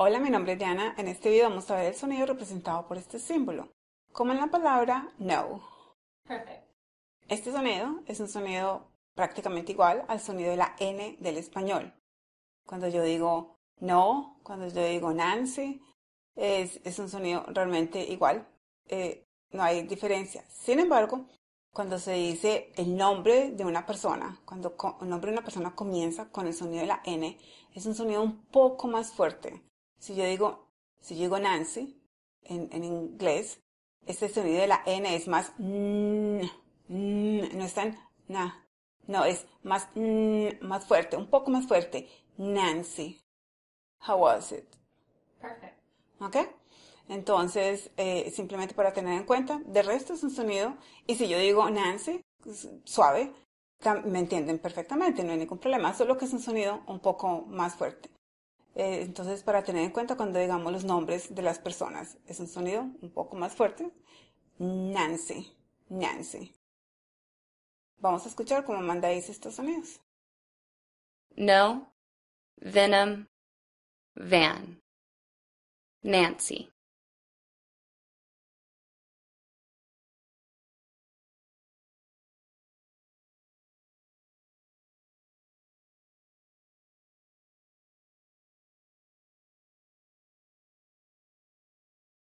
Hola, mi nombre es Diana. En este video vamos a ver el sonido representado por este símbolo, como en la palabra no. Perfecto. Este sonido es un sonido prácticamente igual al sonido de la N del español. Cuando yo digo no, cuando yo digo Nancy, es, un sonido realmente igual. Eh, no hay diferencia. Sin embargo, cuando se dice el nombre de una persona, cuando el nombre de una persona comienza con el sonido de la N, es un sonido un poco más fuerte si yo digo, si digo Nancy en, en inglés, este sonido de la N es más no es tan na, no, es más más fuerte, un poco más fuerte. Nancy. How was it? Perfect. Okay. Entonces, eh, simplemente para tener en cuenta, de resto es un sonido. Y si yo digo Nancy, pues, suave, me entienden perfectamente, no hay ningún problema, solo que es un sonido un poco más fuerte. Eh, entonces, para tener en cuenta cuando digamos los nombres de las personas, es un sonido un poco más fuerte. Nancy, Nancy. Vamos a escuchar cómo mandáis estos sonidos. No, Venom, Van, Nancy.